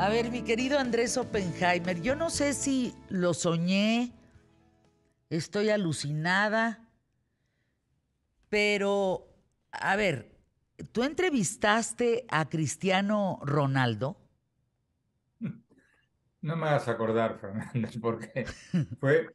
A ver, mi querido Andrés Oppenheimer, yo no sé si lo soñé, estoy alucinada, pero, a ver, ¿tú entrevistaste a Cristiano Ronaldo? Mm. No me vas a acordar, Fernández, porque fue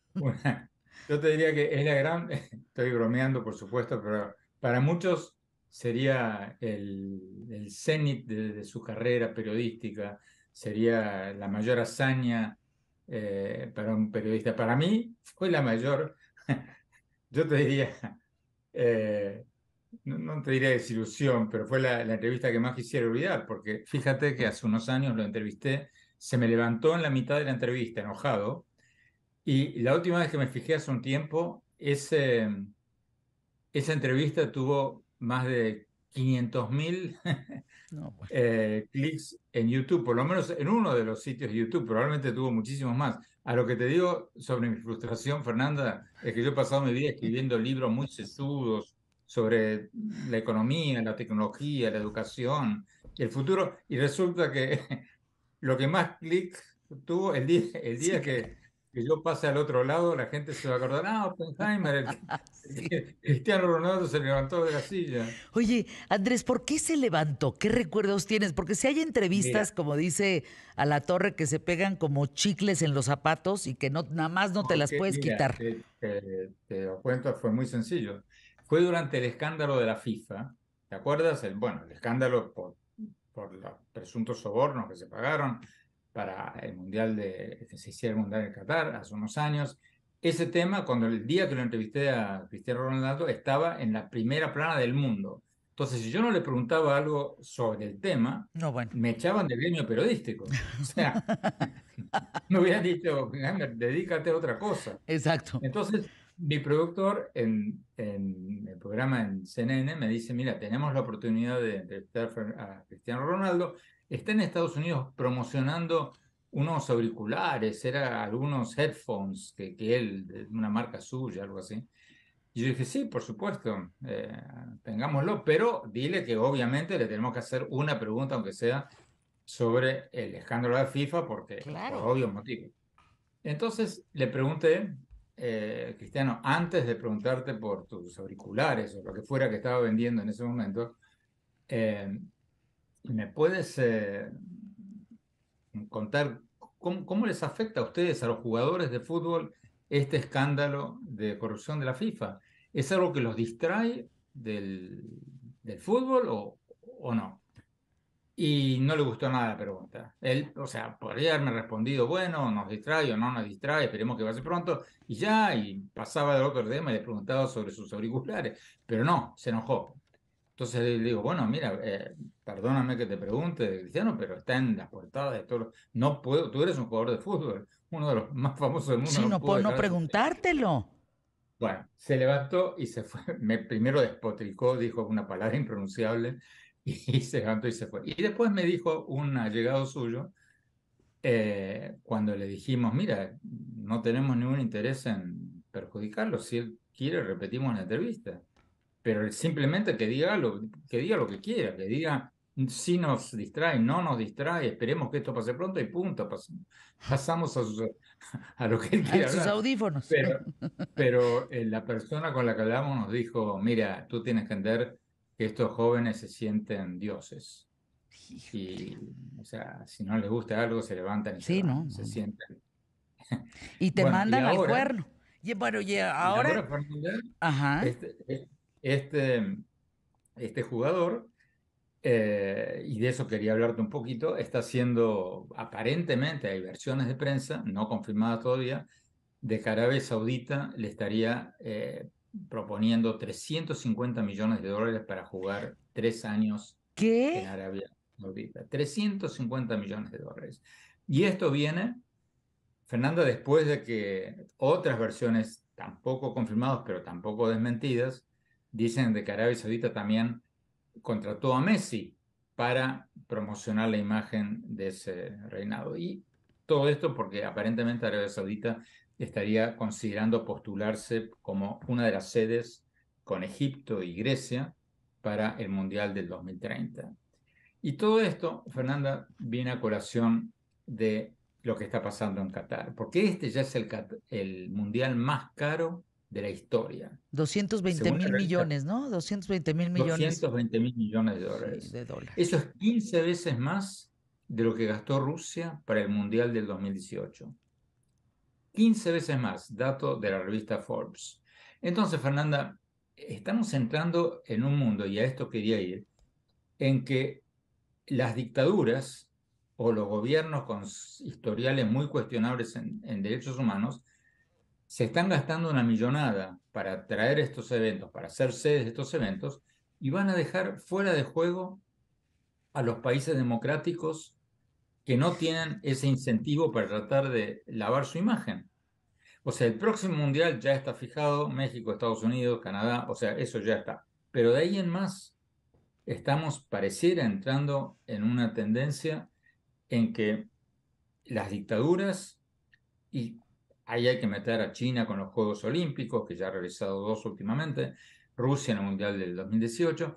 Yo te diría que es la gran... Estoy bromeando, por supuesto, pero para muchos sería el, el cenit de, su carrera periodística, sería la mayor hazaña eh, para un periodista. Para mí fue la mayor, yo te diría, eh, no, te diría desilusión, pero fue la, entrevista que más quisiera olvidar, porque fíjate que hace unos años lo entrevisté, se me levantó en la mitad de la entrevista, enojado, y la última vez que me fijé hace un tiempo, ese, esa entrevista tuvo más de 500 mil eh, clics en YouTube, por lo menos en uno de los sitios YouTube, probablemente tuvo muchísimos más. A lo que te digo sobre mi frustración, Fernanda, es que yo he pasado mi vida escribiendo libros muy sesudos sobre la economía, la tecnología, la educación, el futuro, y resulta que lo que más clics tuvo el día, el día que que yo pase al otro lado, la gente se va a acordar, ah, Oppenheimer, Cristiano Ronaldo se levantó de la silla. Oye, Andrés, ¿por qué se levantó? ¿Qué recuerdos tienes? Porque si hay entrevistas, como dice a la torre, que se pegan como chicles en los zapatos y que no, nada más no te las puedes quitar. Te, lo cuento, fue muy sencillo. Fue durante el escándalo de la FIFA, ¿te acuerdas? El, bueno, el escándalo por, por los presuntos sobornos que se pagaron, para el Mundial de, que se Mundial de Qatar hace unos años. Ese tema, cuando el día que lo entrevisté a Cristiano Ronaldo, estaba en la primera plana del mundo. Entonces, si yo no le preguntaba algo sobre el tema, no, bueno. me echaban de gremio periodístico. O sea, me hubieran dicho, dedícate a otra cosa. Exacto. Entonces, mi productor en, en, el programa en CNN me dice, mira, tenemos la oportunidad de entrevistar a Cristiano Ronaldo, está en Estados Unidos promocionando unos auriculares, era algunos headphones que, que él, una marca suya, algo así. Y yo dije, sí, por supuesto, eh, tengámoslo, pero dile que obviamente le tenemos que hacer una pregunta, aunque sea sobre el escándalo de FIFA, porque claro. por obvios Entonces le pregunté, eh, Cristiano, antes de preguntarte por tus auriculares o lo que fuera que estaba vendiendo en ese momento, eh, ¿Me puedes eh, contar cómo, les afecta a ustedes, a los jugadores de fútbol, este escándalo de corrupción de la FIFA? ¿Es algo que los distrae del, fútbol o, no? Y no le gustó nada la pregunta. Él, o sea, podría haberme respondido, bueno, nos distrae o no nos distrae, esperemos que pase pronto, y ya, y pasaba del otro tema y le preguntaba sobre sus auriculares, pero no, se enojó. Entonces le digo, bueno, mira, eh, perdóname que te pregunte, Cristiano, pero está en las portadas de todo. No puedo, tú eres un jugador de fútbol, uno de los más famosos del mundo. Sí, no, puedo no preguntártelo. Bueno, se levantó y se fue. Me, primero despotricó, dijo una palabra impronunciable y se levantó y se fue. Y después me dijo un allegado suyo, eh, cuando le dijimos, mira, no tenemos ningún interés en perjudicarlo, si él quiere repetimos la entrevista pero simplemente que diga lo que, diga lo que quiera, que diga si nos distrae, no nos distrae, esperemos que esto pase pronto y punto, pasamos a, lo que él quiera. A sus audífonos. Pero, eh, la persona con la que hablamos nos dijo, mira, tú tienes que entender que estos jóvenes se sienten dioses. Y, o sea, si no les gusta algo, se levantan y se, no, se sienten. Y te mandan al cuerno. Y bueno, y ahora... ajá. este, este este, este jugador, eh, y de eso quería hablarte un poquito, está haciendo, aparentemente, hay versiones de prensa, no confirmadas todavía, de que Arabia Saudita le estaría eh, proponiendo 350 millones de dólares para jugar tres años en Arabia Saudita. 350 millones de dólares. Y esto viene, Fernanda, después de que otras versiones, tampoco confirmadas, pero tampoco desmentidas, Dicen de que Arabia Saudita también contrató a Messi para promocionar la imagen de ese reinado. Y todo esto porque aparentemente Arabia Saudita estaría considerando postularse como una de las sedes con Egipto y Grecia para el Mundial del 2030. Y todo esto, Fernanda, viene a colación de lo que está pasando en Qatar, porque este ya es el, el Mundial más caro de la historia. 220 mil millones, ¿no? 220 mil millones. 220 mil millones de dólares. Eso es 15 veces más de lo que gastó Rusia para el Mundial del 2018. 15 veces más, dato de la revista Forbes. Entonces, Fernanda, estamos entrando en un mundo, y a esto quería ir, en que las dictaduras o los gobiernos con historiales muy cuestionables en derechos humanos se están gastando una millonada para traer estos eventos, para hacer sedes de estos eventos, y van a dejar fuera de juego a los países democráticos que no tienen ese incentivo para tratar de lavar su imagen. O sea, el próximo mundial ya está fijado, México, Estados Unidos, Canadá, o sea, eso ya está. Pero de ahí en más, estamos pareciera entrando en una tendencia en que las dictaduras y Ahí hay que meter a China con los Juegos Olímpicos, que ya ha realizado dos últimamente, Rusia en el Mundial del 2018.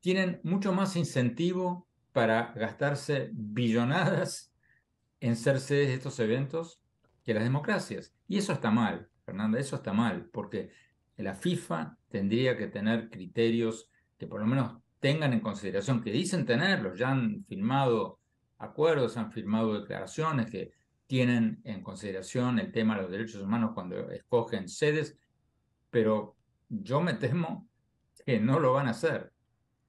Tienen mucho más incentivo para gastarse billonadas en ser sedes de estos eventos que las democracias. Y eso está mal, Fernanda, eso está mal, porque la FIFA tendría que tener criterios que por lo menos tengan en consideración, que dicen tenerlos, ya han firmado acuerdos, han firmado declaraciones que tienen en consideración el tema de los derechos humanos cuando escogen sedes, pero yo me temo que no lo van a hacer,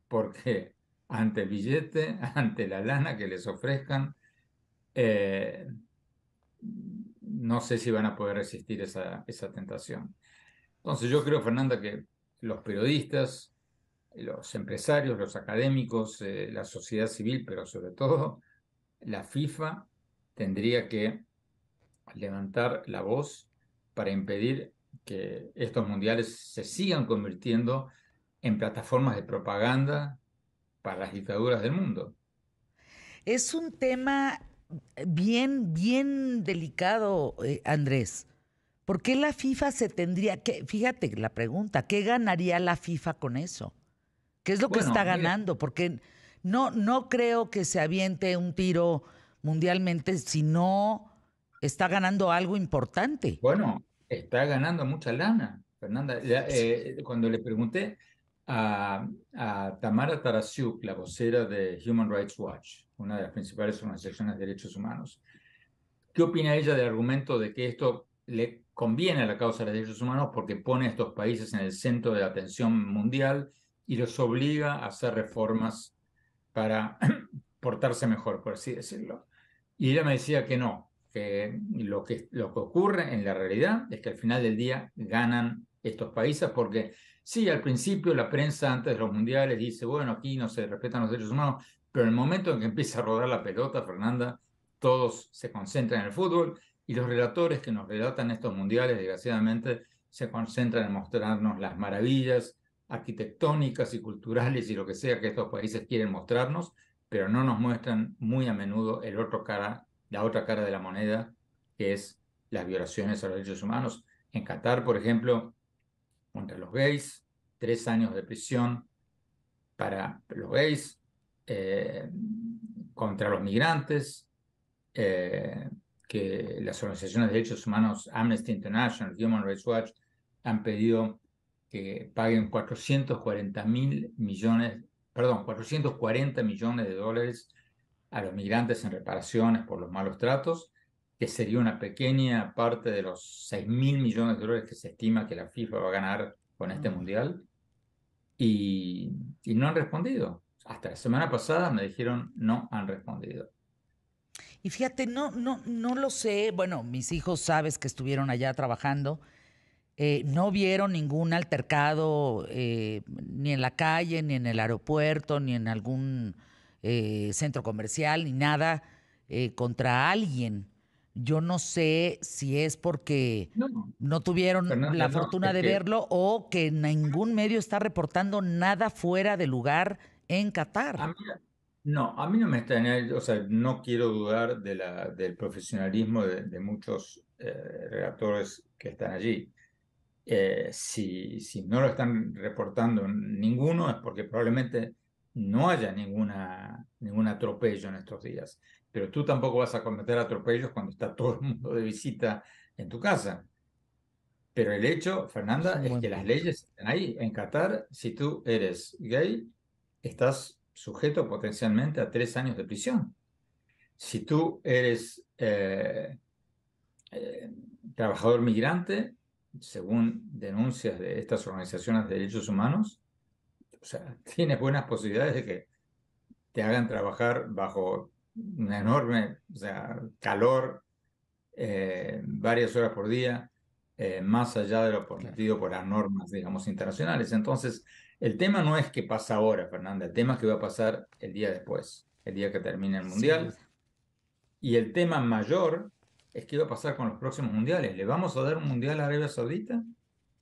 porque ante el billete, ante la lana que les ofrezcan, eh, no sé si van a poder resistir esa, tentación. Entonces yo creo, Fernanda, que los periodistas, los empresarios, los académicos, eh, la sociedad civil, pero sobre todo la FIFA, tendría que levantar la voz para impedir que estos mundiales se sigan convirtiendo en plataformas de propaganda para las dictaduras del mundo. Es un tema bien, bien delicado, eh, Andrés. ¿Por qué la FIFA se tendría que, fíjate la pregunta, ¿qué ganaría la FIFA con eso? ¿Qué es lo que está ganando? Porque no, no creo que se aviente un tiro mundialmente si no está ganando algo importante? Bueno, está ganando mucha lana, Fernanda. Eh, cuando le pregunté a, Tamara Tarasiuk, la vocera de Human Rights Watch, una de las principales organizaciones de derechos humanos, ¿qué opina ella del argumento de que esto le conviene a la causa de los derechos humanos porque pone a estos países en el centro de la atención mundial y los obliga a hacer reformas para portarse mejor, por así decirlo. Y ella me decía que no, que lo que, lo que ocurre en la realidad es que al final del día ganan estos países porque sí, al principio la prensa antes de los mundiales dice, bueno, aquí no se respetan los derechos humanos, pero en el momento en que empieza a rodar la pelota, Fernanda, todos se concentran en el fútbol y los relatores que nos relatan estos mundiales, desgraciadamente, se concentran en mostrarnos las maravillas arquitectónicas y culturales y lo que sea que estos países quieren mostrarnos, pero no nos muestran muy a menudo el otro cara, la otra cara de la moneda, que es las violaciones a los derechos humanos. En Qatar, por ejemplo, contra los gays, tres años de prisión para los gays, eh, contra los migrantes, eh, que las organizaciones de derechos humanos, Amnesty International, Human Rights Watch, han pedido que paguen 440 mil millones perdón, 440 millones de dólares a los migrantes en reparaciones por los malos tratos, que sería una pequeña parte de los 6 mil millones de dólares que se estima que la FIFA va a ganar con este mm. mundial. Y, no han respondido. Hasta la semana pasada me dijeron no han respondido. Y fíjate, no, no, no lo sé. Bueno, mis hijos sabes que estuvieron allá trabajando eh, no vieron ningún altercado eh, ni en la calle, ni en el aeropuerto, ni en algún eh, centro comercial, ni nada contra alguien. Yo no sé si es porque no, tuvieron la fortuna de verlo o que ningún medio está reportando nada fuera de lugar en Qatar. no, a mí no me está, o sea, no quiero dudar de la, del profesionalismo de, muchos redactores que están allí. Eh, si, si no lo están reportando ninguno es porque probablemente no haya ninguna, ningún atropello en estos días. Pero tú tampoco vas a cometer atropellos cuando está todo el mundo de visita en tu casa. Pero el hecho, Fernanda, es, que las leyes están ahí. En Qatar, si tú eres gay, estás sujeto potencialmente a tres años de prisión. Si tú eres eh, eh, trabajador migrante, según denuncias de estas organizaciones de derechos humanos, o sea, tienes buenas posibilidades de que te hagan trabajar bajo un enorme o sea, calor, eh, varias horas por día, eh, más allá de lo permitido por las normas, digamos, internacionales. Entonces, el tema no es qué pasa ahora, Fernanda, el tema es qué va a pasar el día después, el día que termine el Mundial. Y el tema mayor es que va a pasar con los próximos mundiales. ¿Le vamos a dar un mundial a Arabia Saudita?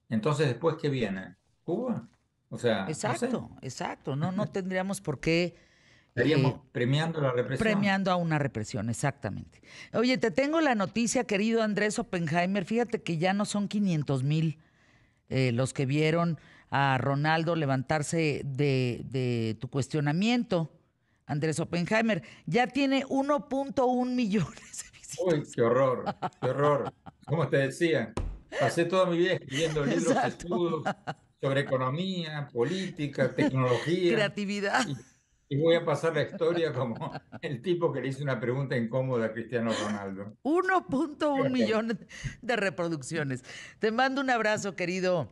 Entonces, ¿después qué viene? ¿Cuba? O sea, exacto, no exacto. No, no tendríamos por qué. Estaríamos eh, premiando la represión. Premiando a una represión, exactamente. Oye, te tengo la noticia, querido Andrés Oppenheimer. Fíjate que ya no son 500 mil eh, los que vieron a Ronaldo levantarse de tu cuestionamiento, Andrés Oppenheimer. Ya tiene 1.1 millones Uy, qué horror, qué horror. Como te decía, pasé toda mi vida escribiendo libros, de estudios sobre economía, política, tecnología. Creatividad. Y, voy a pasar la historia como el tipo que le hizo una pregunta incómoda a Cristiano Ronaldo. 1.1 millón de reproducciones. Te mando un abrazo, querido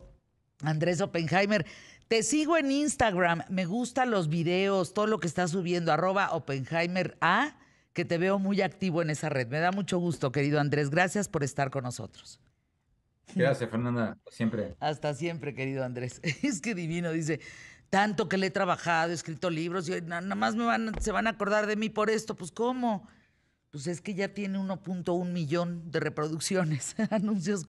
Andrés Oppenheimer. Te sigo en Instagram, me gustan los videos, todo lo que estás subiendo, arroba Oppenheimer A que te veo muy activo en esa red. Me da mucho gusto, querido Andrés. Gracias por estar con nosotros. Gracias, Fernanda. Siempre. Hasta siempre, querido Andrés. Es que divino, dice, tanto que le he trabajado, he escrito libros, y nada más me van, se van a acordar de mí por esto. Pues, ¿cómo? Pues es que ya tiene 1.1 millón de reproducciones, anuncios